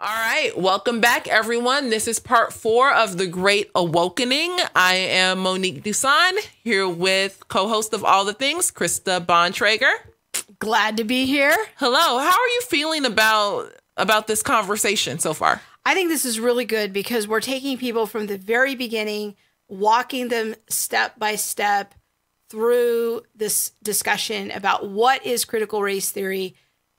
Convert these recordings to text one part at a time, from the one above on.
All right, welcome back, everyone. This is part four of The Great Awakening. I am Monique Dusan here with co host of All the Things, Krista Bontrager. Glad to be here. Hello, how are you feeling about? about this conversation so far. I think this is really good because we're taking people from the very beginning, walking them step by step through this discussion about what is critical race theory,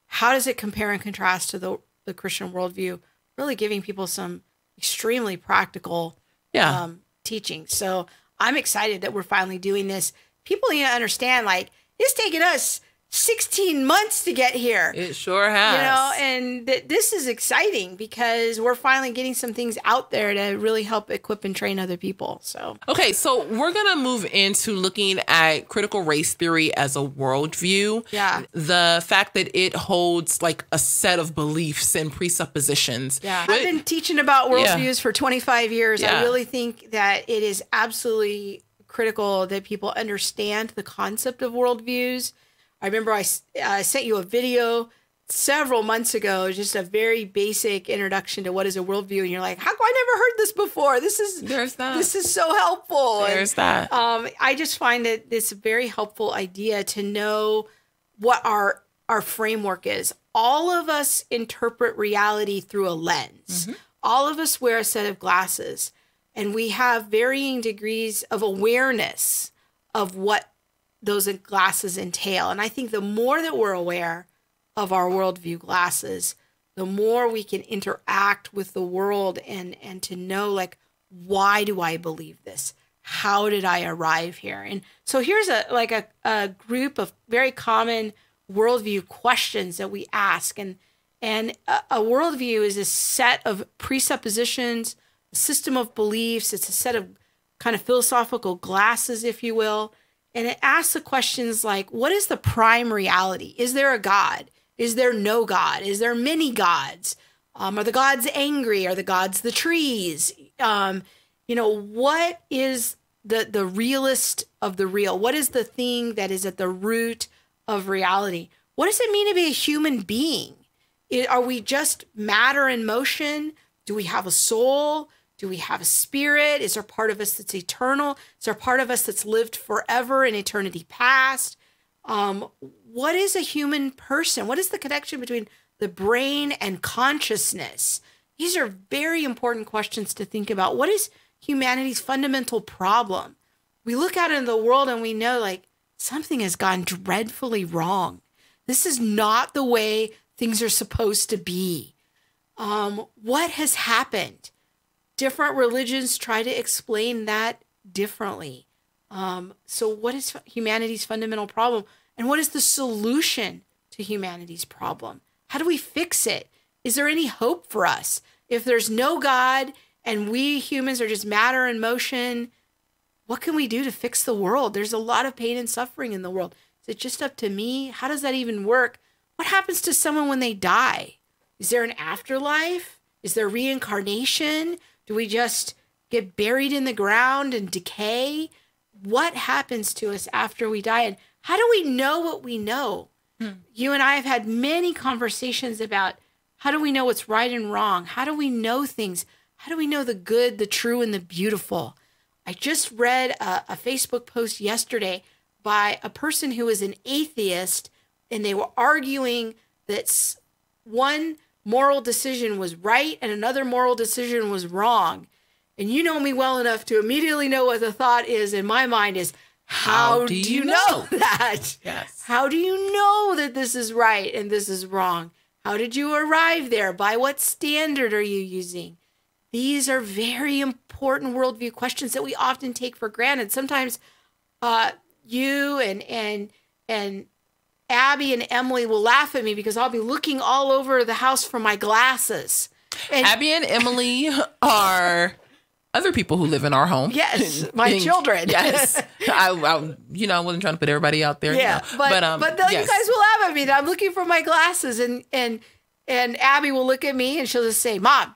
how does it compare and contrast to the the Christian worldview, really giving people some extremely practical yeah. um, teaching. So I'm excited that we're finally doing this. People need to understand like it's taking us 16 months to get here. It sure has. You know, and th- this is exciting because we're finally getting some things out there to really help equip and train other people. So, okay, so we're going to move into looking at critical race theory as a worldview. Yeah. The fact that it holds like a set of beliefs and presuppositions. Yeah. I've been teaching about worldviews yeah. for 25 years. Yeah. I really think that it is absolutely critical that people understand the concept of worldviews I remember I uh, sent you a video several months ago, just a very basic introduction to what is a worldview, and you're like, "How come I never heard this before? This is There's that. this is so helpful." There's and, that. Um, I just find that this very helpful idea to know what our our framework is. All of us interpret reality through a lens. Mm-hmm. All of us wear a set of glasses, and we have varying degrees of awareness of what those glasses entail. And I think the more that we're aware of our worldview glasses, the more we can interact with the world and and to know like why do I believe this? How did I arrive here? And so here's a like a, a group of very common worldview questions that we ask and and a, a worldview is a set of presuppositions, a system of beliefs. It's a set of kind of philosophical glasses, if you will, and it asks the questions like what is the prime reality? Is there a God? Is there no God? Is there many gods? Um, are the gods angry? Are the gods the trees? Um, you know, what is the the realest of the real? What is the thing that is at the root of reality? What does it mean to be a human being? It, are we just matter in motion? Do we have a soul? Do we have a spirit? Is there part of us that's eternal? Is there part of us that's lived forever in eternity past? Um, what is a human person? What is the connection between the brain and consciousness? These are very important questions to think about. What is humanity's fundamental problem? We look out into the world and we know like something has gone dreadfully wrong. This is not the way things are supposed to be. Um, what has happened? different religions try to explain that differently. Um, so, what is humanity's fundamental problem? And what is the solution to humanity's problem? How do we fix it? Is there any hope for us? If there's no God and we humans are just matter and motion, what can we do to fix the world? There's a lot of pain and suffering in the world. Is it just up to me? How does that even work? What happens to someone when they die? Is there an afterlife? Is there reincarnation? Do we just get buried in the ground and decay? What happens to us after we die? And how do we know what we know? Hmm. You and I have had many conversations about how do we know what's right and wrong? How do we know things? How do we know the good, the true, and the beautiful? I just read a, a Facebook post yesterday by a person who is an atheist, and they were arguing that one moral decision was right and another moral decision was wrong. And you know me well enough to immediately know what the thought is in my mind is how, how do, you, you know? know that? Yes. How do you know that this is right and this is wrong? How did you arrive there? By what standard are you using? These are very important worldview questions that we often take for granted. Sometimes uh, you and and and Abby and Emily will laugh at me because I'll be looking all over the house for my glasses. And Abby and Emily are other people who live in our home. Yes, my and, children. Yes, I, I, you know, I wasn't trying to put everybody out there. Yeah, you know. but but, um, but yes. you guys will laugh at me. I'm looking for my glasses, and and and Abby will look at me, and she'll just say, "Mom,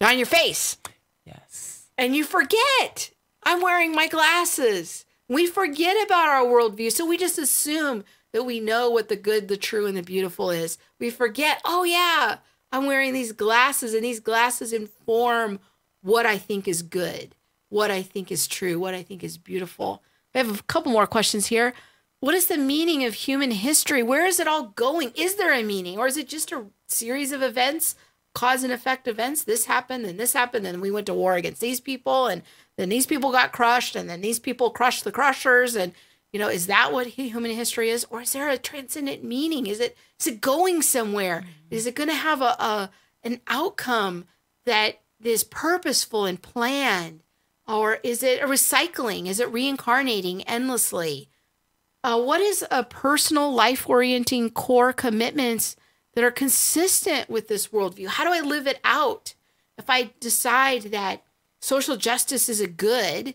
on your face." Yes, and you forget I'm wearing my glasses. We forget about our worldview, so we just assume that we know what the good, the true, and the beautiful is. We forget, oh, yeah, I'm wearing these glasses, and these glasses inform what I think is good, what I think is true, what I think is beautiful. I have a couple more questions here. What is the meaning of human history? Where is it all going? Is there a meaning, or is it just a series of events, cause and effect events? This happened, and this happened, and we went to war against these people, and then these people got crushed, and then these people crushed the crushers, and you know, is that what human history is, or is there a transcendent meaning? Is it is it going somewhere? Mm-hmm. Is it going to have a, a an outcome that is purposeful and planned, or is it a recycling? Is it reincarnating endlessly? Uh, what is a personal life orienting core commitments that are consistent with this worldview? How do I live it out? If I decide that social justice is a good,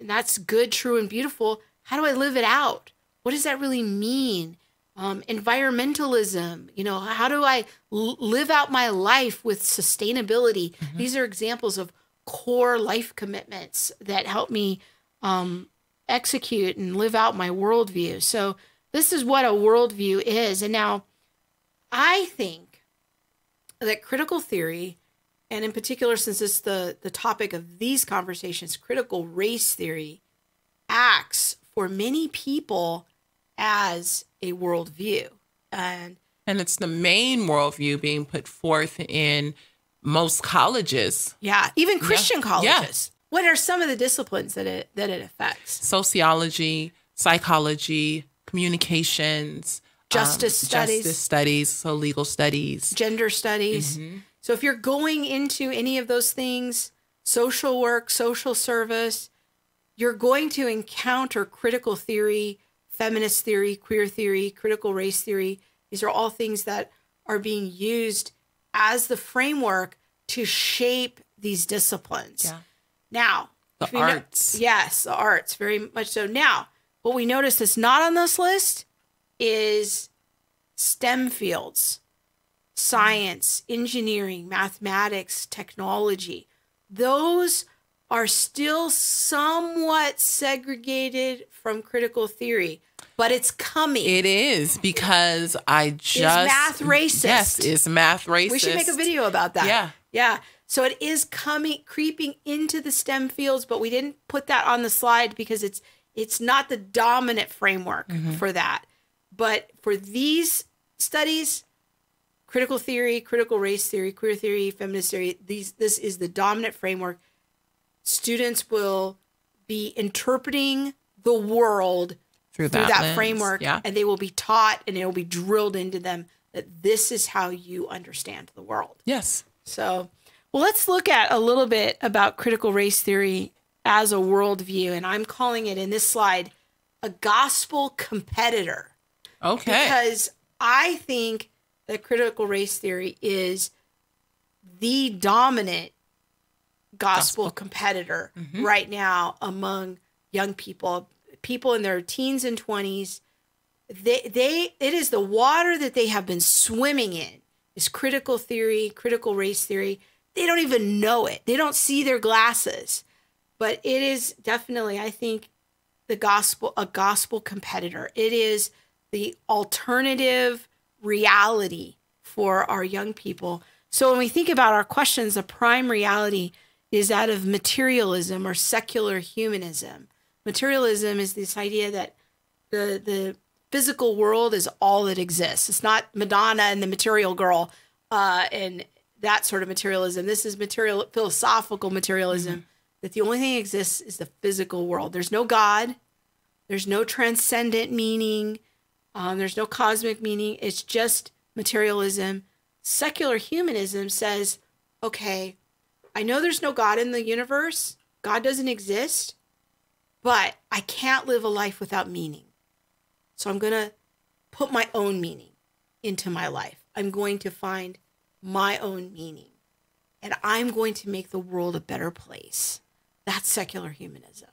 and that's good, true, and beautiful, how do I live it out? What does that really mean? Um, environmentalism, you know, how do I live out my life with sustainability? Mm-hmm. These are examples of core life commitments that help me um, execute and live out my worldview. So, this is what a worldview is. And now, I think that critical theory, and in particular, since it's the, the topic of these conversations, critical race theory acts for many people as a worldview. And and it's the main worldview being put forth in most colleges. Yeah, even Christian yeah. colleges. Yeah. What are some of the disciplines that it that it affects? Sociology, psychology, communications, justice um, studies, justice studies, so legal studies, gender studies. Mm -hmm. So if you're going into any of those things, social work, social service, you're going to encounter critical theory, feminist theory, queer theory, critical race theory. These are all things that are being used as the framework to shape these disciplines. Yeah. Now, the arts. No yes, the arts, very much so. Now, what we notice that's not on this list is STEM fields science, engineering, mathematics, technology. Those are still somewhat segregated from critical theory, but it's coming. It is because I just is math racist. Yes, is math racist. We should make a video about that. Yeah, yeah. So it is coming, creeping into the STEM fields, but we didn't put that on the slide because it's it's not the dominant framework mm -hmm. for that. But for these studies, critical theory, critical race theory, queer theory, feminist theory, these this is the dominant framework students will be interpreting the world through that, through that framework yeah. and they will be taught and it will be drilled into them that this is how you understand the world. Yes. So, well, let's look at a little bit about critical race theory as a worldview. And I'm calling it in this slide a gospel competitor. Okay. Because I think that critical race theory is the dominant gospel, gospel. competitor mm-hmm. right now among young people, people in their teens and 20s. They, they, it is the water that they have been swimming in is critical theory, critical race theory. They don't even know it. They don't see their glasses, but it is definitely, I think, the gospel, a gospel competitor. It is the alternative reality for our young people. So when we think about our questions, the prime reality is that of materialism or secular humanism. Materialism is this idea that the the physical world is all that exists. It's not Madonna and the Material Girl uh, and that sort of materialism. This is material philosophical materialism mm -hmm. that the only thing that exists is the physical world. There's no God. There's no transcendent meaning. Um, there's no cosmic meaning. It's just materialism. Secular humanism says, okay, I know there's no God in the universe, God doesn't exist, but I can't live a life without meaning. So I'm going to put my own meaning into my life. I'm going to find my own meaning and I'm going to make the world a better place. That's secular humanism.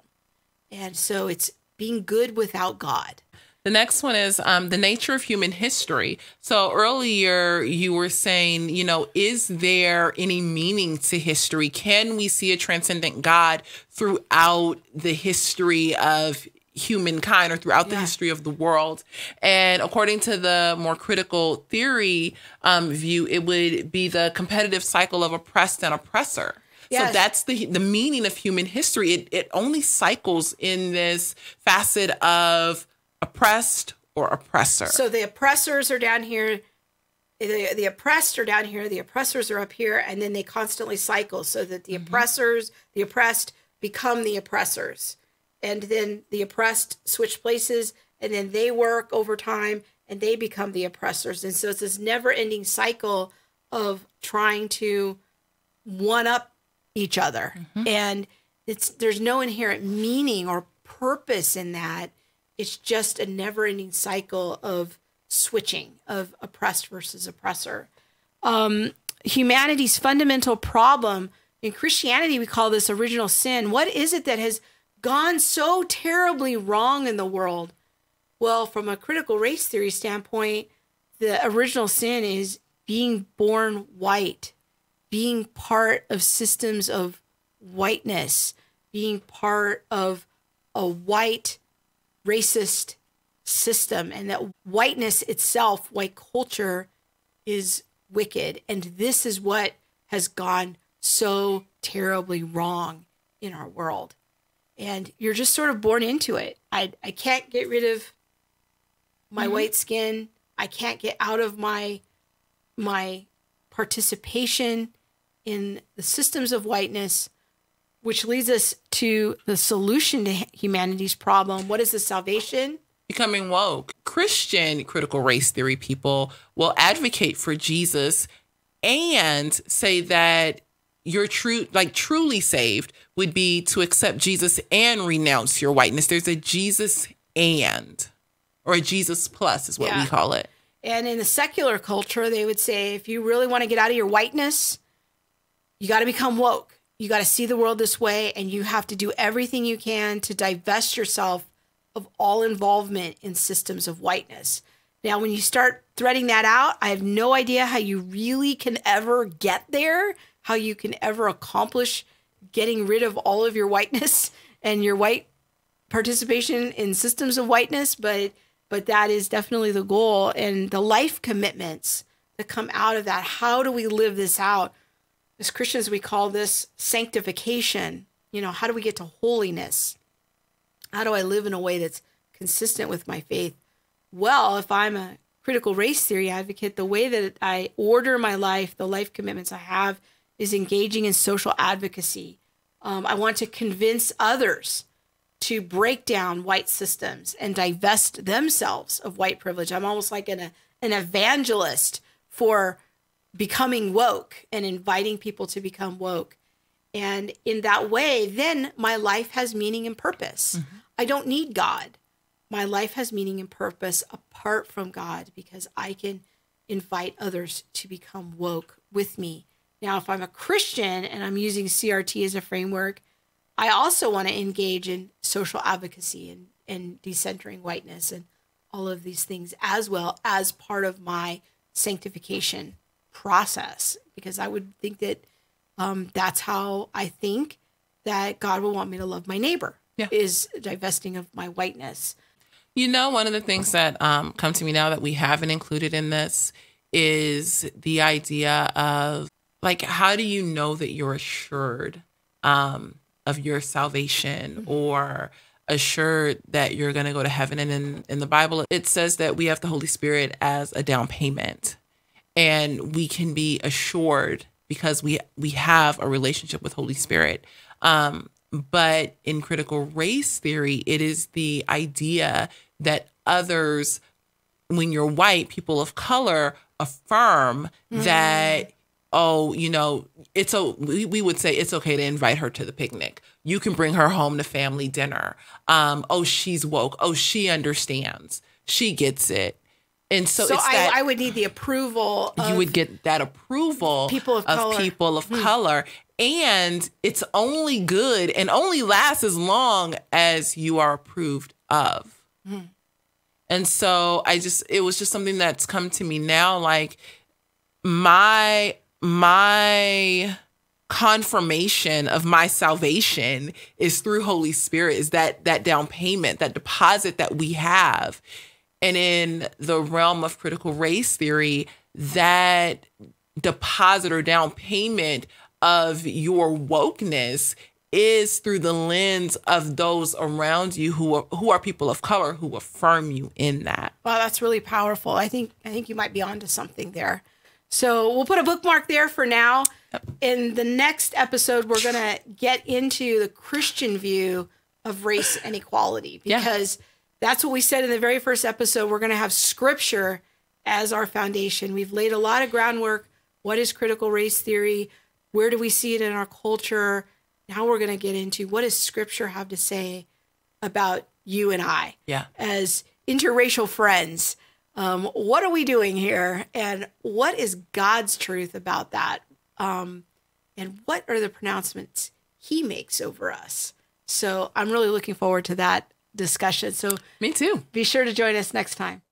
And so it's being good without God. The next one is um, the nature of human history. So earlier you were saying, you know, is there any meaning to history? Can we see a transcendent God throughout the history of humankind or throughout yeah. the history of the world. And according to the more critical theory um, view, it would be the competitive cycle of oppressed and oppressor. Yes. So that's the the meaning of human history. It it only cycles in this facet of oppressed or oppressor. So the oppressors are down here, the, the oppressed are down here, the oppressors are up here, and then they constantly cycle so that the mm -hmm. oppressors, the oppressed become the oppressors. And then the oppressed switch places, and then they work overtime and they become the oppressors. And so it's this never ending cycle of trying to one up each other. Mm -hmm. And it's there's no inherent meaning or purpose in that it's just a never ending cycle of switching of oppressed versus oppressor. Um, humanity's fundamental problem in Christianity, we call this original sin. What is it that has gone so terribly wrong in the world? Well, from a critical race theory standpoint, the original sin is being born white, being part of systems of whiteness, being part of a white racist system and that whiteness itself, white culture, is wicked. And this is what has gone so terribly wrong in our world. And you're just sort of born into it. I, I can't get rid of my mm -hmm. white skin. I can't get out of my my participation in the systems of whiteness which leads us to the solution to humanity's problem. What is the salvation? Becoming woke. Christian critical race theory people will advocate for Jesus and say that you're true like truly saved would be to accept Jesus and renounce your whiteness. There's a Jesus and or a Jesus plus is what yeah. we call it. And in the secular culture, they would say if you really want to get out of your whiteness, you got to become woke you got to see the world this way and you have to do everything you can to divest yourself of all involvement in systems of whiteness. Now, when you start threading that out, I have no idea how you really can ever get there, how you can ever accomplish getting rid of all of your whiteness and your white participation in systems of whiteness, but but that is definitely the goal and the life commitments that come out of that. How do we live this out? as Christians, we call this sanctification. You know, how do we get to holiness? How do I live in a way that's consistent with my faith? Well, if I'm a critical race theory advocate, the way that I order my life, the life commitments I have, is engaging in social advocacy. Um, I want to convince others to break down white systems and divest themselves of white privilege. I'm almost like an, an evangelist for becoming woke and inviting people to become woke. And in that way, then my life has meaning and purpose. Mm-hmm. I don't need God. My life has meaning and purpose apart from God because I can invite others to become woke with me. Now, if I'm a Christian and I'm using CRT as a framework, I also want to engage in social advocacy and, and decentering whiteness and all of these things as well as part of my sanctification process because I would think that um, that's how I think that God will want me to love my neighbor yeah. is divesting of my whiteness. You know, one of the things that um, come to me now that we haven't included in this is the idea of like, how do you know that you're assured um, of your salvation mm -hmm. or assured that you're going to go to heaven? And in, in the Bible, it says that we have the Holy Spirit as a down payment and we can be assured because we we have a relationship with Holy Spirit. Um, but in critical race theory, it is the idea that others, when you're white, people of color affirm mm-hmm. that oh, you know, it's a we, we would say it's okay to invite her to the picnic. You can bring her home to family dinner. Um, oh, she's woke. Oh, she understands. She gets it. And so, so I, that, I, would need the approval. you would get that approval people of, of people of hmm. color, and it's only good and only lasts as long as you are approved of. Hmm. And so I just it was just something that's come to me now like my my confirmation of my salvation is through holy spirit is that that down payment that deposit that we have and in the realm of critical race theory, that deposit or down payment of your wokeness is through the lens of those around you who are who are people of color who affirm you in that. Wow, that's really powerful. I think I think you might be onto something there. So we'll put a bookmark there for now. Yep. In the next episode, we're gonna get into the Christian view of race and equality because yeah that's what we said in the very first episode. We're going to have scripture as our foundation. We've laid a lot of groundwork. What is critical race theory? Where do we see it in our culture? Now we're going to get into what does scripture have to say about you and I yeah. as interracial friends? Um, what are we doing here? And what is God's truth about that? Um, and what are the pronouncements he makes over us? So I'm really looking forward to that discussion. So me too. Be sure to join us next time.